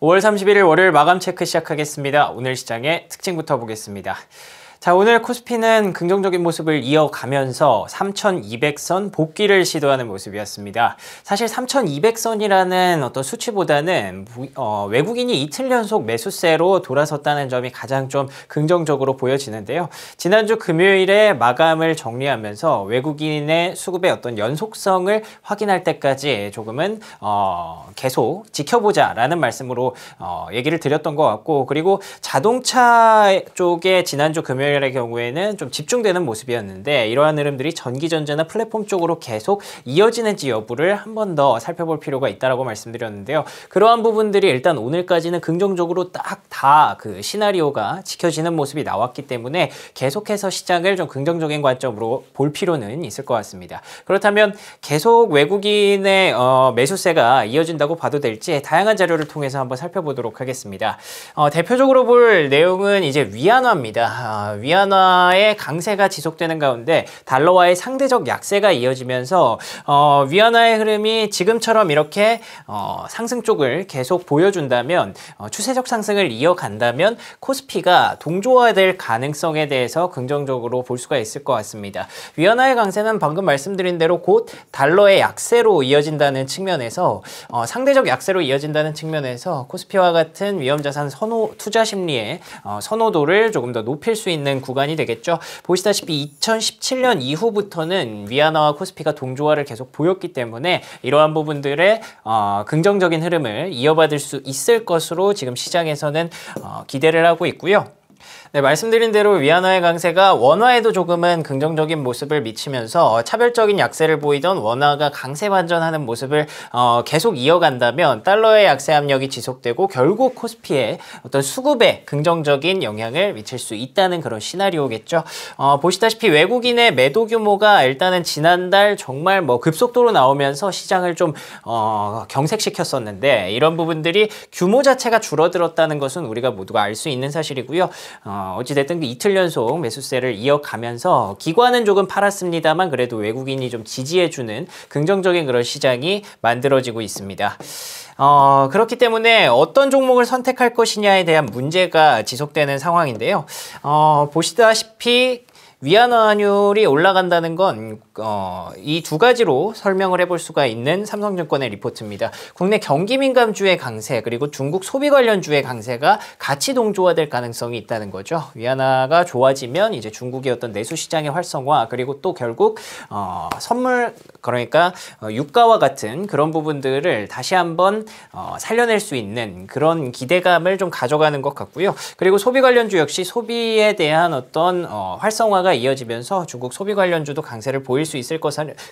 5월 31일 월요일 마감 체크 시작하겠습니다. 오늘 시장의 특징부터 보겠습니다. 자 오늘 코스피는 긍정적인 모습을 이어가면서 3200선 복귀를 시도하는 모습이었습니다. 사실 3200선이라는 어떤 수치보다는 어, 외국인이 이틀 연속 매수세로 돌아섰다는 점이 가장 좀 긍정적으로 보여지는데요. 지난주 금요일에 마감을 정리하면서 외국인의 수급의 어떤 연속성을 확인할 때까지 조금은 어, 계속 지켜보자 라는 말씀으로 어, 얘기를 드렸던 것 같고 그리고 자동차 쪽에 지난주 금요일 금요의 경우에는 좀 집중되는 모습이었는데 이러한 흐름들이 전기전자나 플랫폼 쪽으로 계속 이어지는지 여부를 한 번 더 살펴볼 필요가 있다고 라 말씀드렸는데요. 그러한 부분들이 일단 오늘까지는 긍정적으로 딱 다 그 시나리오가 지켜지는 모습이 나왔기 때문에 계속해서 시장을 좀 긍정적인 관점으로 볼 필요는 있을 것 같습니다. 그렇다면 계속 외국인의 어, 매수세가 이어진다고 봐도 될지 다양한 자료를 통해서 한번 살펴보도록 하겠습니다. 어, 대표적으로 볼 내용은 이제 위안화입니다. 아, 위안화의 강세가 지속되는 가운데 달러와의 상대적 약세가 이어지면서 어, 위안화의 흐름이 지금처럼 이렇게 어, 상승 쪽을 계속 보여준다면 어, 추세적 상승을 이어간다면 코스피가 동조화될 가능성에 대해서 긍정적으로 볼 수가 있을 것 같습니다. 위안화의 강세는 방금 말씀드린 대로 곧 달러의 약세로 이어진다는 측면에서 어, 상대적 약세로 이어진다는 측면에서 코스피와 같은 위험자산 선호 투자 심리의 어, 선호도를 조금 더 높일 수 있는 있는 구간이 되겠죠. 보시다시피 2017년 이후부터는 위안화와 코스피가 동조화를 계속 보였기 때문에 이러한 부분들의 어, 긍정적인 흐름을 이어받을 수 있을 것으로 지금 시장에서는 어, 기대를 하고 있고요. 네, 말씀드린 대로 위안화의 강세가 원화에도 조금은 긍정적인 모습을 미치면서 차별적인 약세를 보이던 원화가 강세 반전하는 모습을 어, 계속 이어간다면 달러의 약세 압력이 지속되고 결국 코스피에 어떤 수급에 긍정적인 영향을 미칠 수 있다는 그런 시나리오겠죠. 어, 보시다시피 외국인의 매도 규모가 일단은 지난달 정말 뭐 급속도로 나오면서 시장을 좀 어, 경색시켰었는데 이런 부분들이 규모 자체가 줄어들었다는 것은 우리가 모두가 알 수 있는 사실이고요. 어, 어, 찌됐든 그 이틀 연속 매수세를 이어가면서 기관은 조금 팔았습니다만 그래도 외국인이 좀 지지해주는 긍정적인 그런 시장이 만들어지고 있습니다. 어, 그렇기 때문에 어떤 종목을 선택할 것이냐에 대한 문제가 지속되는 상황인데요. 어, 보시다시피 위안화 환율이 올라간다는 건 이두 어, 가지로 설명을 해볼 수가 있는 삼성증권의 리포트입니다. 국내 경기 민감주의 강세 그리고 중국 소비 관련주의 강세가 같이 동조화될 가능성이 있다는 거죠. 위안화가 좋아지면 이제 중국의 어떤 내수 시장의 활성화 그리고 또 결국 어, 선물 그러니까 어, 유가와 같은 그런 부분들을 다시 한번 어, 살려낼 수 있는 그런 기대감을 좀 가져가는 것 같고요. 그리고 소비 관련주 역시 소비에 대한 어떤 어, 활성화가 악화가 이어지면서 중국 소비 관련주도 강세를 보일 수 있을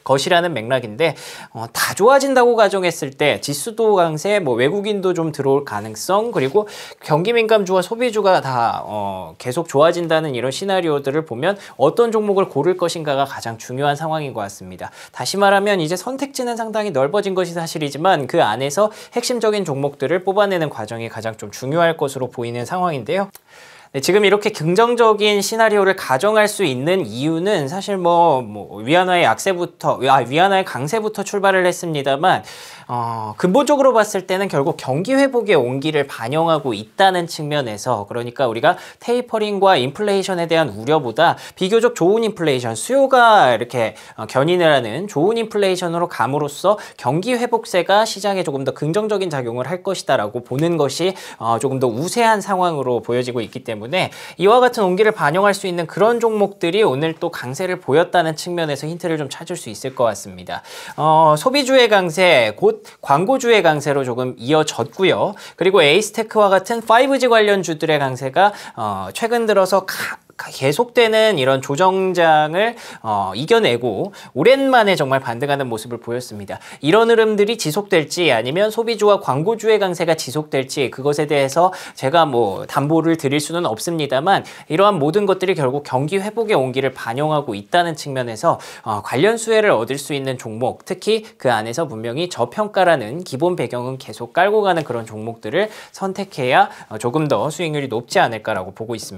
것이라는 맥락인데 어, 다 좋아진다고 가정했을 때 지수도 강세, 뭐 외국인도 좀 들어올 가능성 그리고 경기 민감주와 소비주가 다 어, 계속 좋아진다는 이런 시나리오들을 보면 어떤 종목을 고를 것인가가 가장 중요한 상황인 것 같습니다. 다시 말하면 이제 선택지는 상당히 넓어진 것이 사실이지만 그 안에서 핵심적인 종목들을 뽑아내는 과정이 가장 좀 중요할 것으로 보이는 상황인데요. 네, 지금 이렇게 긍정적인 시나리오를 가정할 수 있는 이유는 사실 뭐, 뭐 위안화의 약세부터 아, 위안화의 강세부터 출발을 했습니다만 어, 근본적으로 봤을 때는 결국 경기 회복의 온기를 반영하고 있다는 측면에서 그러니까 우리가 테이퍼링과 인플레이션에 대한 우려보다 비교적 좋은 인플레이션 수요가 이렇게 어, 견인을 하는 좋은 인플레이션으로 감으로써 경기 회복세가 시장에 조금 더 긍정적인 작용을 할 것이다라고 보는 것이 어, 조금 더 우세한 상황으로 보여지고 있기 때문에 이와 같은 온기를 반영할 수 있는 그런 종목들이 오늘 또 강세를 보였다는 측면에서 힌트를 좀 찾을 수 있을 것 같습니다. 어, 소비주의 강세 곧 광고주의 강세로 조금 이어졌고요. 그리고 에이스테크와 같은 5G 관련 주들의 강세가 어, 최근 들어서 가, 계속되는 이런 조정장을 어, 이겨내고 오랜만에 정말 반등하는 모습을 보였습니다. 이런 흐름들이 지속될지 아니면 소비주와 광고주의 강세가 지속될지 그것에 대해서 제가 뭐 담보를 드릴 수는 없습니다만 이러한 모든 것들이 결국 경기 회복의 온기를 반영하고 있다는 측면에서 어, 관련 수혜를 얻을 수 있는 종목 특히 그 안에서 분명히 저평가라는 기본 배경은 계속 깔고 가는 그런 종목들을 선택해야 어, 조금 더 수익률이 높지 않을까라고 보고 있습니다.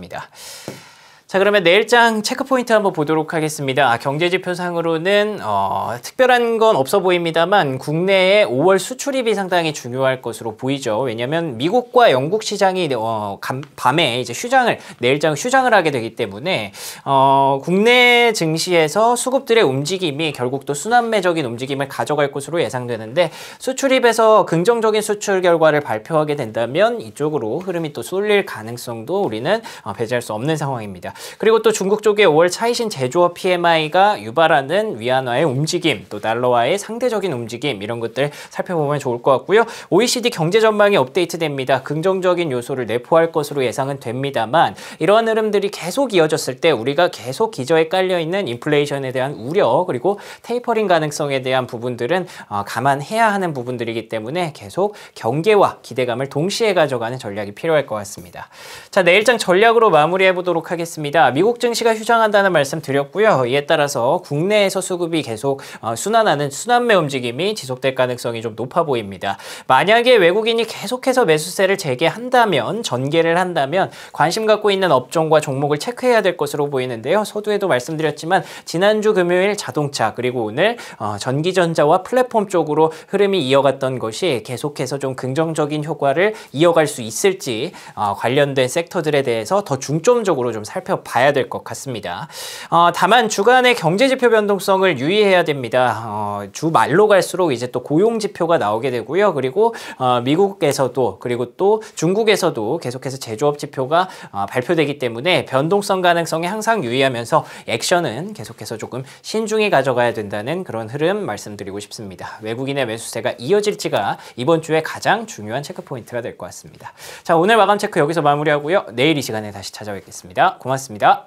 자 그러면 내일장 체크포인트 한번 보도록 하겠습니다. 아, 경제지표상으로는 어, 특별한 건 없어 보입니다만 국내의 5월 수출입이 상당히 중요할 것으로 보이죠. 왜냐하면 미국과 영국 시장이 어, 감, 밤에 이제 휴장을 내일장 휴장을 하게 되기 때문에 어, 국내 증시에서 수급들의 움직임이 결국 또 순환매적인 움직임을 가져갈 것으로 예상되는데 수출입에서 긍정적인 수출 결과를 발표하게 된다면 이쪽으로 흐름이 또 쏠릴 가능성도 우리는 어, 배제할 수 없는 상황입니다. 그리고 또 중국 쪽의 5월 차이신 제조업 PMI가 유발하는 위안화의 움직임, 또 달러와의 상대적인 움직임 이런 것들 살펴보면 좋을 것 같고요. OECD 경제 전망이 업데이트됩니다. 긍정적인 요소를 내포할 것으로 예상은 됩니다만 이러한 흐름들이 계속 이어졌을 때 우리가 계속 기저에 깔려있는 인플레이션에 대한 우려 그리고 테이퍼링 가능성에 대한 부분들은 어, 감안해야 하는 부분들이기 때문에 계속 경계와 기대감을 동시에 가져가는 전략이 필요할 것 같습니다. 자, 내일장 전략으로 마무리해 보도록 하겠습니다. 있습니다. 미국 증시가 휴장한다는 말씀 드렸고요. 이에 따라서 국내에서 수급이 계속 어, 순환하는 순환매 움직임이 지속될 가능성이 좀 높아 보입니다. 만약에 외국인이 계속해서 매수세를 재개한다면 전개를 한다면 관심 갖고 있는 업종과 종목을 체크해야 될 것으로 보이는데요. 서두에도 말씀드렸지만 지난주 금요일 자동차 그리고 오늘 어, 전기전자와 플랫폼 쪽으로 흐름이 이어갔던 것이 계속해서 좀 긍정적인 효과를 이어갈 수 있을지 어, 관련된 섹터들에 대해서 더 중점적으로 좀 살펴 살펴봐야 될 것 같습니다. 어, 다만 주간의 경제지표 변동성을 유의해야 됩니다. 어, 주 말로 갈수록 이제 또 고용지표가 나오게 되고요. 그리고 어, 미국에서도 그리고 또 중국에서도 계속해서 제조업 지표가 어, 발표되기 때문에 변동성 가능성에 항상 유의하면서 액션은 계속해서 조금 신중히 가져가야 된다는 그런 흐름 말씀드리고 싶습니다. 외국인의 매수세가 이어질지가 이번 주에 가장 중요한 체크 포인트가 될 것 같습니다. 자 오늘 마감 체크 여기서 마무리하고요. 내일 이 시간에 다시 찾아뵙겠습니다. 고맙습니다. 고맙습니다.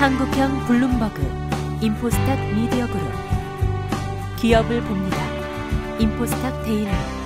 한국형 블룸버그 인포스탁 미디어 그룹 기업을 봅니다. 인포스탁 데일리